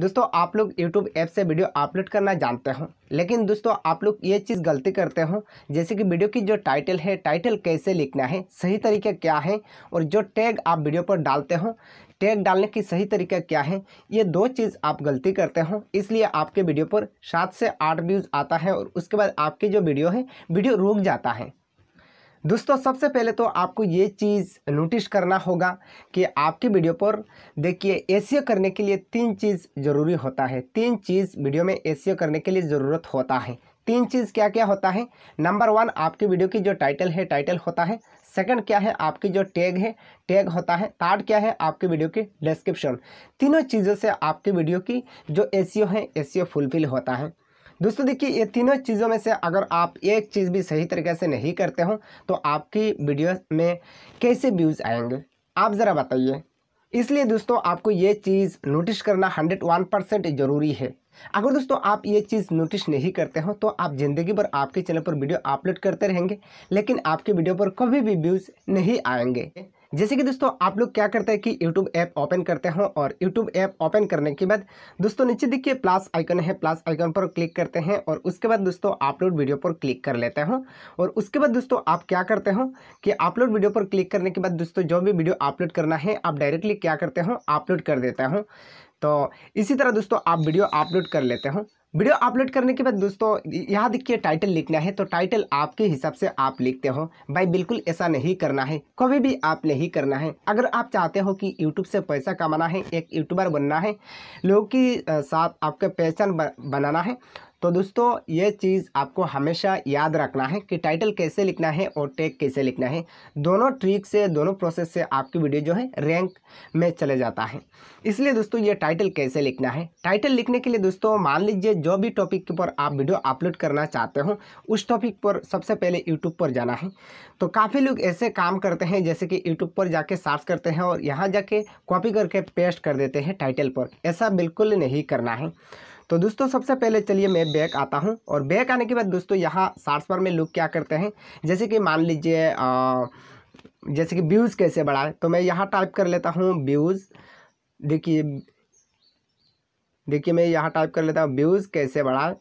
दोस्तों आप लोग यूट्यूब ऐप से वीडियो अपलोड करना जानते हो लेकिन दोस्तों आप लोग ये चीज़ गलती करते हो जैसे कि वीडियो की जो टाइटल है टाइटल कैसे लिखना है सही तरीका क्या है और जो टैग आप वीडियो पर डालते हो टैग डालने की सही तरीका क्या है ये दो चीज़ आप गलती करते हो इसलिए आपके वीडियो पर सात से आठ व्यूज़ आता है और उसके बाद आपकी जो वीडियो है वीडियो रुक जाता है दोस्तों सबसे पहले तो आपको ये चीज़ नोटिस करना होगा कि आपकी वीडियो पर देखिए ए करने के लिए तीन चीज़ ज़रूरी होता है तीन चीज़ वीडियो में ए करने के लिए ज़रूरत होता है तीन चीज़ क्या क्या होता है नंबर वन आपकी वीडियो की जो टाइटल है टाइटल होता है सेकंड क्या है आपकी जो टैग है टैग होता है थर्ड क्या है आपकी वीडियो की डिस्क्रिप्शन तीनों चीज़ों से आपकी वीडियो की जो ए है ए फुलफिल होता है दोस्तों देखिए ये तीनों चीज़ों में से अगर आप एक चीज़ भी सही तरीके से नहीं करते हो तो आपकी वीडियो में कैसे व्यूज़ आएंगे आप ज़रा बताइए इसलिए दोस्तों आपको ये चीज़ नोटिस करना हंड्रेड वन परसेंट ज़रूरी है अगर दोस्तों आप ये चीज़ नोटिस नहीं करते हो तो आप ज़िंदगी भर आपके चैनल पर वीडियो अपलोड करते रहेंगे लेकिन आपके वीडियो पर कभी भी व्यूज़ नहीं आएंगे जैसे कि दोस्तों आप लोग क्या करते हैं कि यूट्यूब ऐप ओपन करते हैं और यूट्यूब ऐप ओपन करने के बाद दोस्तों नीचे देखिए प्लस आइकन है प्लस आइकन पर क्लिक करते हैं और उसके बाद दोस्तों अपलोड वीडियो पर क्लिक कर लेते हैं और उसके बाद दोस्तों आप क्या करते हो कि अपलोड वीडियो पर क्लिक करने के बाद दोस्तों जो भी वीडियो अपलोड करना है आप डायरेक्टली क्या करते हो अपलोड कर देते हो तो इसी तरह दोस्तों आप वीडियो अपलोड कर लेते हो वीडियो अपलोड करने के बाद दोस्तों यहाँ देखिए टाइटल लिखना है तो टाइटल आपके हिसाब से आप लिखते हो भाई बिल्कुल ऐसा नहीं करना है कभी भी आप नहीं करना है अगर आप चाहते हो कि यूट्यूब से पैसा कमाना है एक यूट्यूबर बनना है लोगों के साथ आपका पहचान बनाना है तो दोस्तों ये चीज़ आपको हमेशा याद रखना है कि टाइटल कैसे लिखना है और टैग कैसे लिखना है दोनों ट्रिक से दोनों प्रोसेस से आपकी वीडियो जो है रैंक में चले जाता है इसलिए दोस्तों ये टाइटल कैसे लिखना है टाइटल लिखने के लिए दोस्तों मान लीजिए जो भी टॉपिक के पर आप वीडियो अपलोड करना चाहते हो उस टॉपिक पर सबसे पहले यूट्यूब पर जाना है तो काफ़ी लोग ऐसे काम करते हैं जैसे कि यूट्यूब पर जाके सर्च करते हैं और यहाँ जाके कॉपी करके पेस्ट कर देते हैं टाइटल पर ऐसा बिल्कुल नहीं करना है तो दोस्तों सबसे पहले चलिए मैं बैक आता हूँ और बैक आने के बाद दोस्तों यहाँ सार्स पर में लोग क्या करते हैं जैसे कि मान लीजिए जैसे कि व्यूज़ कैसे बढ़ाए तो मैं यहाँ टाइप कर लेता हूँ व्यूज़ देखिए देखिए मैं यहाँ टाइप कर लेता हूँ व्यूज़ कैसे बढ़ाए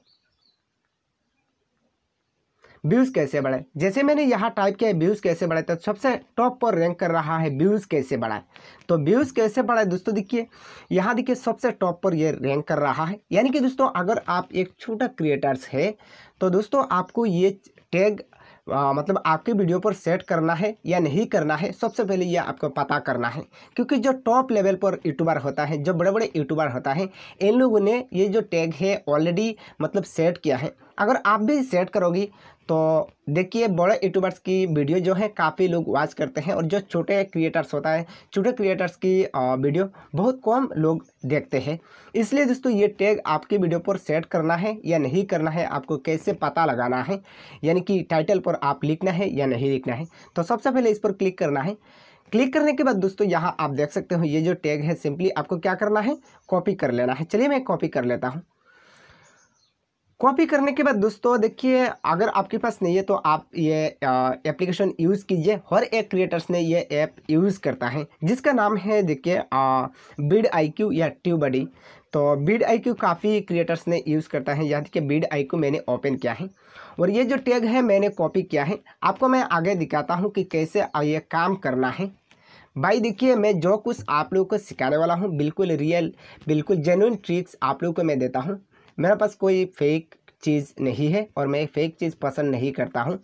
व्यूज़ कैसे बढ़ाए जैसे मैंने यहाँ टाइप किया है व्यूज़ कैसे बढ़ाए तो सबसे टॉप पर रैंक कर रहा है व्यूज़ कैसे बढ़ाए तो व्यूज़ कैसे बढ़ाए दोस्तों देखिए यहाँ देखिए सबसे टॉप पर ये रैंक कर रहा है यानी कि दोस्तों अगर आप एक छोटा क्रिएटर्स है तो दोस्तों आपको ये टैग आ, मतलब आपके वीडियो पर सेट करना है या नहीं करना है सबसे पहले ये आपको पता करना है क्योंकि जो टॉप लेवल पर यूट्यूबर होता है जो बड़े बड़े यूट्यूबर होता है इन लोगों ने ये जो टैग है ऑलरेडी मतलब सेट किया है अगर आप भी सेट करोगी तो देखिए बड़े यूट्यूबर्स की वीडियो जो है काफ़ी लोग वॉच करते हैं और जो छोटे क्रिएटर्स होता है छोटे क्रिएटर्स की वीडियो बहुत कम लोग देखते हैं इसलिए दोस्तों ये टैग आपकी वीडियो पर सेट करना है या नहीं करना है आपको कैसे पता लगाना है यानी कि टाइटल पर आप लिखना है या नहीं लिखना है तो सबसे पहले इस पर क्लिक करना है क्लिक करने के बाद दोस्तों यहाँ आप देख सकते हो ये जो टैग है सिंपली आपको क्या करना है कॉपी कर लेना है चलिए मैं कॉपी कर लेता हूँ कॉपी करने के बाद दोस्तों देखिए अगर आपके पास नहीं है तो आप ये एप्लीकेशन यूज़ कीजिए हर एक क्रिएटर्स ने ये ऐप यूज़ करता है जिसका नाम है देखिए बिड आईक्यू या ट्यूब बडी तो बिड आईक्यू काफ़ी क्रिएटर्स ने यूज़ करता है यानी कि बिड आईक्यू मैंने ओपन किया है और ये जो टैग है मैंने कॉपी किया है आपको मैं आगे दिखाता हूँ कि कैसे ये काम करना है भाई देखिए मैं जो कुछ आप लोगों को सिखाने वाला हूँ बिल्कुल रियल बिल्कुल जेनुइन ट्रिक्स आप लोगों को मैं देता हूँ मेरे पास कोई फेक चीज़ नहीं है और मैं फेक चीज़ पसंद नहीं करता हूँ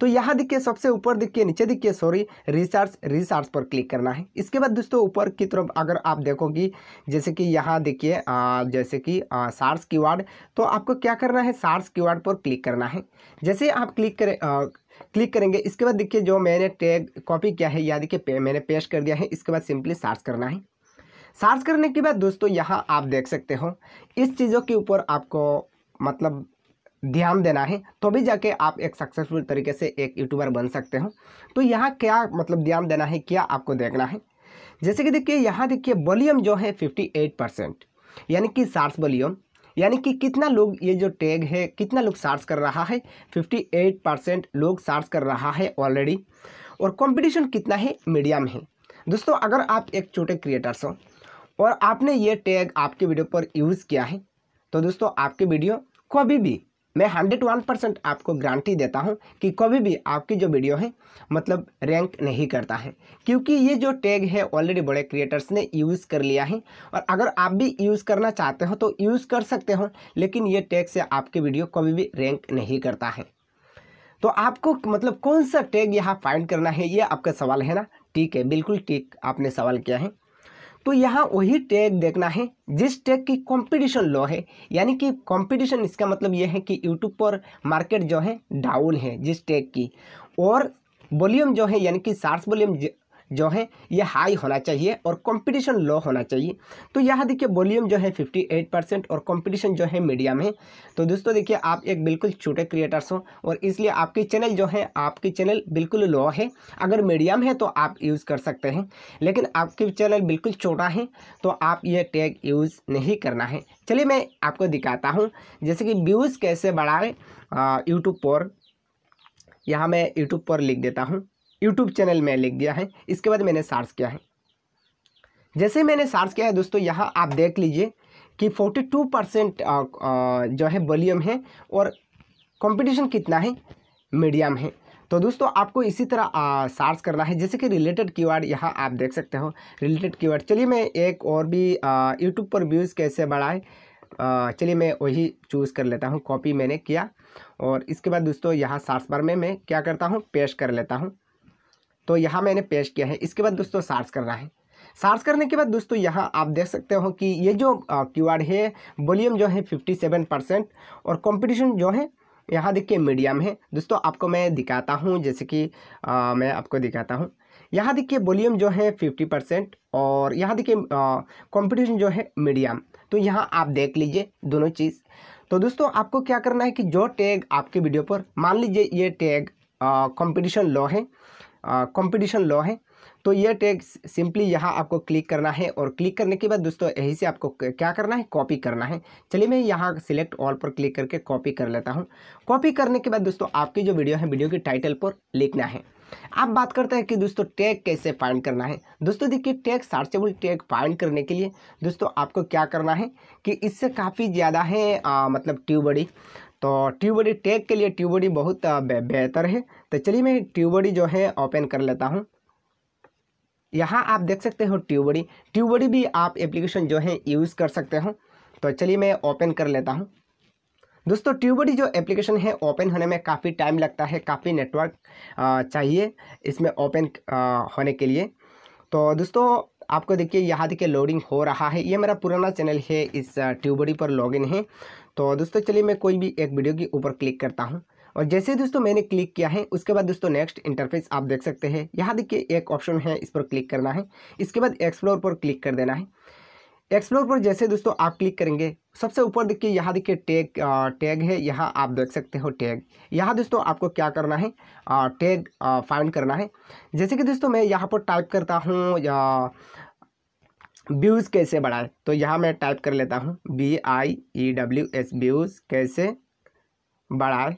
तो यहाँ दिखिए सबसे ऊपर दिखिए नीचे दिखिए सॉरी रिसार्ज रिसार्ज पर क्लिक करना है इसके बाद दोस्तों ऊपर की तरफ अगर आप देखोगे जैसे कि यहाँ देखिए जैसे कि सार्स कीवर्ड तो आपको क्या करना है सार्स कीवर्ड पर क्लिक करना है जैसे आप क्लिक करें आ, क्लिक करेंगे इसके बाद देखिए जो मैंने टैग कॉपी किया है या देखिए पे, मैंने पेश कर दिया है इसके बाद सिंपली सार्च करना है सर्च करने के बाद दोस्तों यहाँ आप देख सकते हो इस चीज़ों के ऊपर आपको मतलब ध्यान देना है तो भी जाके आप एक सक्सेसफुल तरीके से एक यूट्यूबर बन सकते हो तो यहाँ क्या मतलब ध्यान देना है क्या आपको देखना है जैसे कि देखिए यहाँ देखिए वॉल्यूम जो है फिफ्टी एट परसेंट यानी कि सार्स वॉल्यूम यानी कि कितना लोग ये जो टैग है कितना लोग सार्च कर रहा है एट परसेंट लोग सार्च कर रहा है ऑलरेडी और कॉम्पिटिशन कितना है मीडियम है दोस्तों अगर आप एक छोटे क्रिएटर्स हो और आपने ये टैग आपके वीडियो पर यूज़ किया है तो दोस्तों आपके वीडियो कभी भी मैं हंड्रेड वन परसेंट आपको गारंटी देता हूँ कि कभी भी आपकी जो वीडियो है मतलब रैंक नहीं करता है क्योंकि ये जो टैग है ऑलरेडी बड़े क्रिएटर्स ने यूज़ कर लिया है और अगर आप भी यूज़ करना चाहते हो तो यूज़ कर सकते हो लेकिन ये टैग से आपकी वीडियो कभी भी रैंक नहीं करता है तो आपको मतलब कौन सा टैग यहाँ फाइंड करना है ये आपका सवाल है ना ठीक है बिल्कुल ठीक आपने सवाल किया है तो यहाँ वही टैग देखना है जिस टैग की कंपटीशन लो है यानी कि कंपटीशन इसका मतलब यह है कि यूट्यूब पर मार्केट जो है डाउन है जिस टैग की और वॉल्यूम जो है यानी कि सार्स वॉल्यूम जो है ये हाई होना चाहिए और कंपटीशन लो होना चाहिए तो यहाँ देखिए वॉल्यूम जो है 58 परसेंट और कंपटीशन जो है मीडियम है तो दोस्तों देखिए आप एक बिल्कुल छोटे क्रिएटर्स हो और इसलिए आपकी चैनल जो है आपकी चैनल बिल्कुल लो है अगर मीडियम है तो आप यूज़ कर सकते हैं लेकिन आपके चैनल बिल्कुल छोटा है तो आप ये टैग यूज़ नहीं करना है चलिए मैं आपको दिखाता हूँ जैसे कि व्यूज़ कैसे बढ़ाएँ यूट्यूब पर यहाँ मैं यूट्यूब पर लिख देता हूँ यूट्यूब चैनल में लिख दिया है इसके बाद मैंने सार्च किया है जैसे मैंने सार्च किया है दोस्तों यहाँ आप देख लीजिए कि फोर्टी टू परसेंट जो है वॉल्यूम है और कंपटीशन कितना है मीडियम है तो दोस्तों आपको इसी तरह सार्च करना है जैसे कि रिलेटेड कीवर्ड यहाँ आप देख सकते हो रिलेटेड कीवर्ड चलिए मैं एक और भी यूट्यूब पर व्यूज़ कैसे बढ़ाए चलिए मैं वही चूज़ कर लेता हूँ कॉपी मैंने किया और इसके बाद दोस्तों यहाँ सार्स बार में मैं क्या करता हूँ पेश कर लेता हूँ तो यहाँ मैंने पेश किया है इसके बाद दोस्तों सार्च करना है सार्च करने के बाद दोस्तों यहाँ आप देख सकते हो कि ये जो क्यू है वॉल्यूम जो है फिफ्टी सेवन परसेंट और कॉम्पिटिशन जो है यहाँ देखिए मीडियम है दोस्तों आपको मैं दिखाता हूँ जैसे कि आ, मैं आपको दिखाता हूँ यहाँ देखिए वॉल्यूम जो है फिफ्टी परसेंट और यहाँ देखिए कंपटीशन जो है मीडियम तो यहाँ आप देख लीजिए दोनों चीज़ तो दोस्तों आपको क्या करना है कि जो टैग आपके वीडियो पर मान लीजिए ये टैग कंपटीशन लो है कंपटीशन लॉ है तो ये टैग सिंपली यहाँ आपको क्लिक करना है और क्लिक करने के बाद दोस्तों यही से आपको क्या करना है कॉपी करना है चलिए मैं यहाँ सिलेक्ट ऑल पर क्लिक करके कॉपी कर लेता हूँ कॉपी करने के बाद दोस्तों आपकी जो वीडियो है वीडियो के टाइटल पर लिखना है आप बात करते हैं कि दोस्तों टैग कैसे फाइंड करना है दोस्तों देखिए टैग सर्चेबल टैग फाइंड करने के लिए दोस्तों आपको क्या करना है कि इससे काफ़ी ज़्यादा है आ, मतलब ट्यूबड़ी तो ट्यूबडी टैग के लिए ट्यूबडी बहुत बेहतर है तो चलिए मैं ट्यूबडी जो है ओपन कर लेता हूँ यहाँ आप देख सकते हो ट्यूबडी ट्यूबडी भी आप एप्लीकेशन जो है यूज़ कर सकते हो तो चलिए मैं ओपन कर लेता हूँ दोस्तों ट्यूबडी जो एप्लीकेशन है ओपन होने में काफ़ी टाइम लगता है काफ़ी नेटवर्क चाहिए इसमें ओपन होने के लिए तो दोस्तों आपको देखिए यहाँ देखिए लोडिंग हो रहा है ये मेरा पुराना चैनल है इस ट्यूबडी पर लॉगिन है तो दोस्तों चलिए मैं कोई भी एक वीडियो के ऊपर क्लिक करता हूँ और जैसे दोस्तों मैंने क्लिक किया है उसके बाद दोस्तों नेक्स्ट इंटरफेस आप देख सकते हैं यहाँ देखिए एक ऑप्शन है इस पर क्लिक करना है इसके बाद एक्सप्लोर पर क्लिक कर देना है एक्सप्लोर पर जैसे दोस्तों आप क्लिक करेंगे सबसे ऊपर देखिए यहाँ देखिए टैग टैग है यहाँ आप देख सकते हो टैग यहाँ दोस्तों आपको क्या करना है टैग फाइंड करना है जैसे कि दोस्तों मैं यहाँ पर टाइप करता हूँ या व्यूज़ कैसे बढ़ाएं तो यहाँ मैं टाइप कर लेता हूँ B I E W S views कैसे बढ़ाएं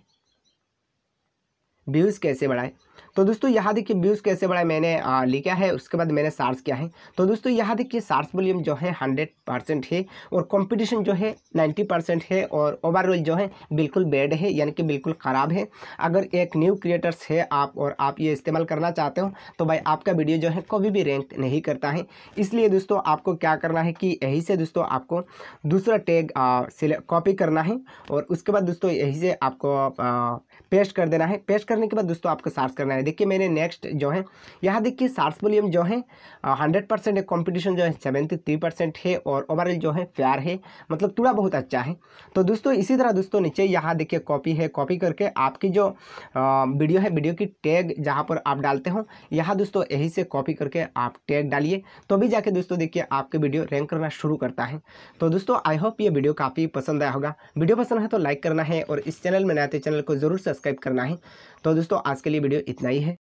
व्यूज़ कैसे बढ़ाएं तो दोस्तों यहाँ देखिए व्यूज़ कैसे बढ़ाए मैंने लिखा है उसके बाद मैंने सार्स किया है तो दोस्तों यहाँ देखिए सार्स वॉल्यूम जो है हंड्रेड परसेंट है और कंपटीशन जो है नाइन्टी परसेंट है और ओवरऑल जो है बिल्कुल बेड है यानी कि बिल्कुल ख़राब है अगर एक न्यू क्रिएटर्स है आप और आप ये इस्तेमाल करना चाहते हो तो भाई आपका वीडियो जो है कभी भी रैंक नहीं करता है इसलिए दोस्तों आपको क्या करना है कि यहीं से दोस्तों आपको दूसरा टैग कॉपी करना है और उसके बाद दोस्तों यहीं से आपको पेस्ट कर देना है पेस्ट करने के बाद दोस्तों आपको सार्स करना है है देखिए मैंने नेक्स्ट जो है यहाँ देखिए वॉल्यूम जो है हंड्रेड परसेंट कॉम्पिटिशन जो है सेवेंटी थ्री परसेंट है और ओवरऑल जो है फेयर है मतलब थोड़ा बहुत अच्छा है तो दोस्तों इसी तरह दोस्तों नीचे यहाँ देखिए कॉपी है कॉपी करके आपकी जो वीडियो है वीडियो की टैग जहाँ पर आप डालते हो यहाँ दोस्तों यही से कॉपी करके आप टैग डालिए तो भी जाके दोस्तों देखिए आपके वीडियो रैंक करना शुरू करता है तो दोस्तों आई होप ये वीडियो काफ़ी पसंद आया होगा वीडियो पसंद है तो लाइक करना है और इस चैनल में नए चैनल को जरूर सब्सक्राइब करना है तो दोस्तों आज के लिए वीडियो इतना लगाई है।